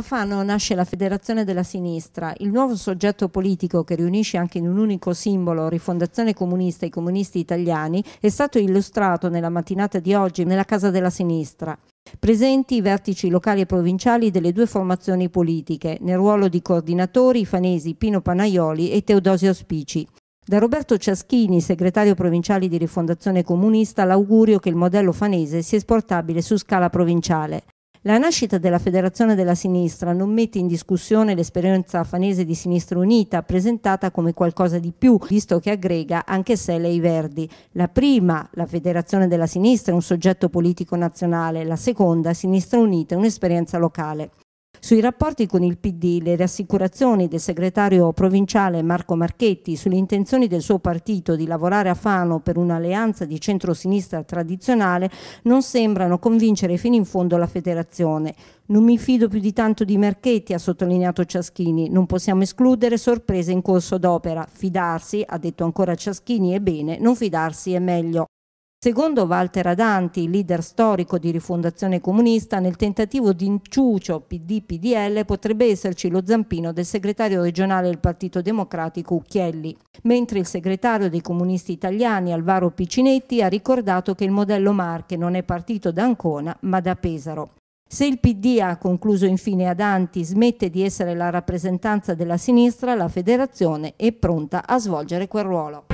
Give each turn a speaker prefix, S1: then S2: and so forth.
S1: A Fano nasce la Federazione della Sinistra, il nuovo soggetto politico che riunisce anche in un unico simbolo Rifondazione Comunista i comunisti italiani, è stato illustrato nella mattinata di oggi nella Casa della Sinistra. Presenti i vertici locali e provinciali delle due formazioni politiche, nel ruolo di coordinatori i fanesi Pino Panaioli e Teodosio Spici. Da Roberto Ciaschini, segretario provinciale di Rifondazione Comunista, l'augurio che il modello fanese sia esportabile su scala provinciale. La nascita della Federazione della Sinistra non mette in discussione l'esperienza fanese di Sinistra Unita, presentata come qualcosa di più, visto che aggrega anche sé lei Verdi. La prima, la Federazione della Sinistra, è un soggetto politico nazionale, la seconda, Sinistra Unita, è un'esperienza locale. Sui rapporti con il PD, le rassicurazioni del segretario provinciale Marco Marchetti sulle intenzioni del suo partito di lavorare a Fano per un'alleanza di centrosinistra tradizionale non sembrano convincere fino in fondo la federazione. Non mi fido più di tanto di Marchetti, ha sottolineato Ciaschini. Non possiamo escludere sorprese in corso d'opera. Fidarsi, ha detto ancora Ciaschini, è bene, non fidarsi è meglio. Secondo Walter Adanti, leader storico di rifondazione comunista, nel tentativo di inciucio PD-PDL potrebbe esserci lo zampino del segretario regionale del Partito Democratico Ucchielli, mentre il segretario dei comunisti italiani Alvaro Picinetti ha ricordato che il modello Marche non è partito da Ancona ma da Pesaro. Se il PD, ha concluso infine Adanti, smette di essere la rappresentanza della sinistra, la federazione è pronta a svolgere quel ruolo.